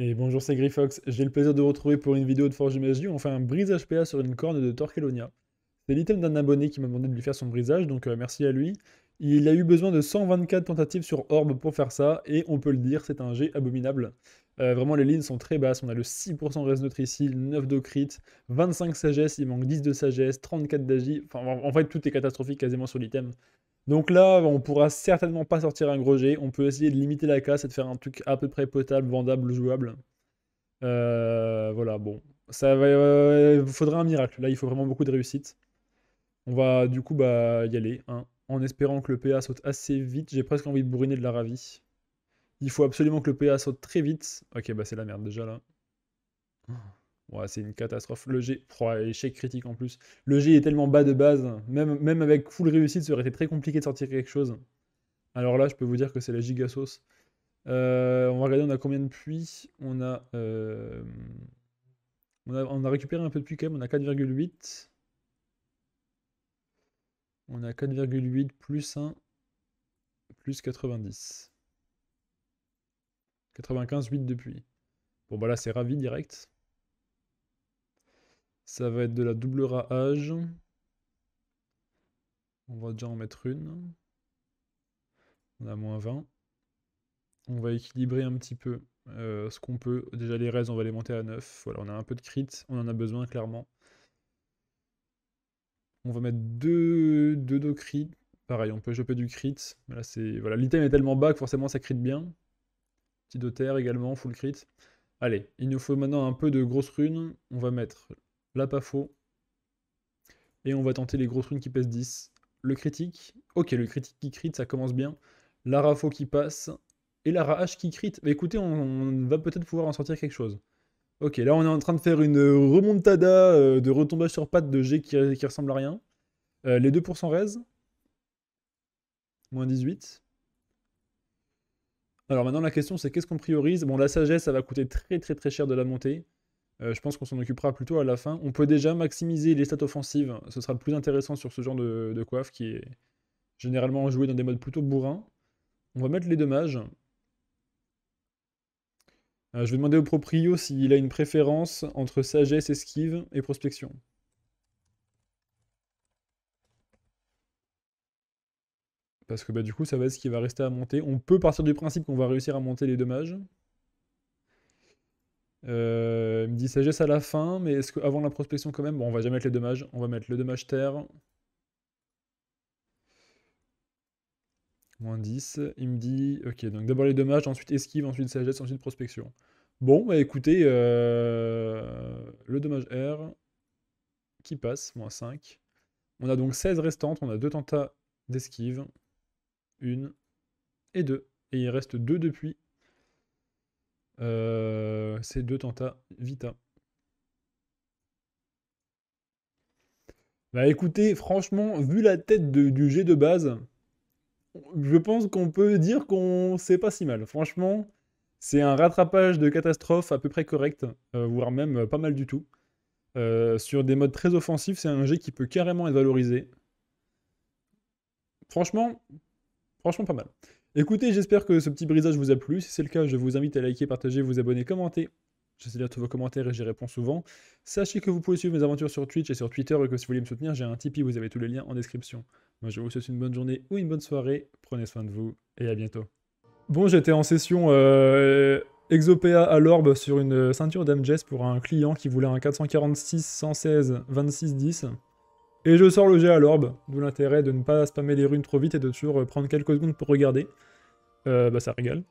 Et bonjour, c'est Griffox. J'ai le plaisir de vous retrouver pour une vidéo de Forge Magie on fait un brisage PA sur une corne de Torquelonia. C'est l'item d'un abonné qui m'a demandé de lui faire son brisage, donc euh, merci à lui. Il a eu besoin de 124 tentatives sur orbe pour faire ça, et on peut le dire, c'est un jet abominable. Euh, vraiment, les lignes sont très basses. On a le 6% reste neutre ici, 9 de crit, 25 sagesse, il manque 10 de sagesse, 34 d'agi. Enfin, en fait, tout est catastrophique quasiment sur l'item. Donc là, on pourra certainement pas sortir un gros jet. On peut essayer de limiter la casse et de faire un truc à peu près potable, vendable, jouable. Euh, voilà, bon. Ça va, euh, faudra un miracle. Là, il faut vraiment beaucoup de réussite. On va du coup bah, y aller, hein. en espérant que le PA saute assez vite. J'ai presque envie de brûler de la ravie. Il faut absolument que le PA saute très vite. Ok, bah c'est la merde déjà là. Ouais, c'est une catastrophe. Le G, échec critique en plus. Le G est tellement bas de base, même, même avec full réussite, ça aurait été très compliqué de sortir quelque chose. Alors là, je peux vous dire que c'est la giga sauce. Euh, on va regarder, on a combien de puits euh, on a, on a, récupéré un peu de puits quand même, on a 4,8. On a 4,8 plus 1 plus 90. 95, 8 de puits. Bon, bah là, c'est ravi direct. Ça va être de la double rage. On va déjà en mettre une. On a moins 20. On va équilibrer un petit peu euh, ce qu'on peut. Déjà les raises, on va les monter à 9. Voilà, on a un peu de crit, on en a besoin clairement. On va mettre deux, deux crit. Pareil, on peut choper du crit. Là, c'est voilà, l'item est tellement bas que forcément ça crit bien. Petit de terre également, full crit. Allez, il nous faut maintenant un peu de grosses runes. On va mettre la pas faux. Et on va tenter les grosses runes qui pèsent 10. Le critique. Ok, le critique qui crit, ça commence bien. la rafo qui passe. Et la rage qui crit. mais écoutez, on, va peut-être pouvoir en sortir quelque chose. Ok, là on est en train de faire une remontada euh, de retombage sur pattes de G qui, ressemble à rien. Euh, les 2% raise. Moins 18. Alors maintenant la question c'est qu'est-ce qu'on priorise Bon la sagesse ça va coûter très très très cher de la monter euh, je pense qu'on s'en occupera plutôt à la fin. On peut déjà maximiser les stats offensives. Ce sera le plus intéressant sur ce genre de, coiffe qui est généralement joué dans des modes plutôt bourrins. On va mettre les dommages. Euh, je vais demander au proprio s'il a une préférence entre sagesse, esquive et prospection. Parce que bah, du coup, ça va être ce qui va rester à monter. On peut partir du principe qu'on va réussir à monter les dommages. Euh, dit sagesse à la fin, mais est-ce qu'avant la prospection quand même Bon, on va jamais mettre les dommages. On va mettre le dommage terre. Moins 10. Il me dit, ok, donc d'abord les dommages, ensuite esquive, ensuite sagesse, ensuite prospection. Bon, bah écoutez, euh, le dommage air qui passe, moins 5. On a donc 16 restantes, on a deux tentats d'esquive, une et deux. Et il reste deux depuis euh, c'est deux tentats Vita. Bah écoutez, franchement, vu la tête du jet de base, je pense qu'on peut dire qu'on c'est pas si mal. Franchement, c'est un rattrapage de catastrophe à peu près correct, euh, voire même euh, pas mal du tout. sur des modes très offensifs, c'est un jet qui peut carrément être valorisé. Franchement, franchement pas mal. Écoutez, j'espère que ce petit brisage vous a plu. Si c'est le cas, je vous invite à liker, partager, vous abonner, commenter. J'essaie de lire tous vos commentaires et j'y réponds souvent. Sachez que vous pouvez suivre mes aventures sur Twitch et sur Twitter et que si vous voulez me soutenir, j'ai un Tipeee, vous avez tous les liens en description. Moi, je vous souhaite une bonne journée ou une bonne soirée. Prenez soin de vous et à bientôt. Bon, j'étais en session euh, Exopéa à l'orbe sur une ceinture d'Amjess pour un client qui voulait un 446 116 26 10. Et je sors le jet à l'orbe, d'où l'intérêt de ne pas spammer les runes trop vite et de toujours prendre quelques secondes pour regarder. Euh, bah ça régale.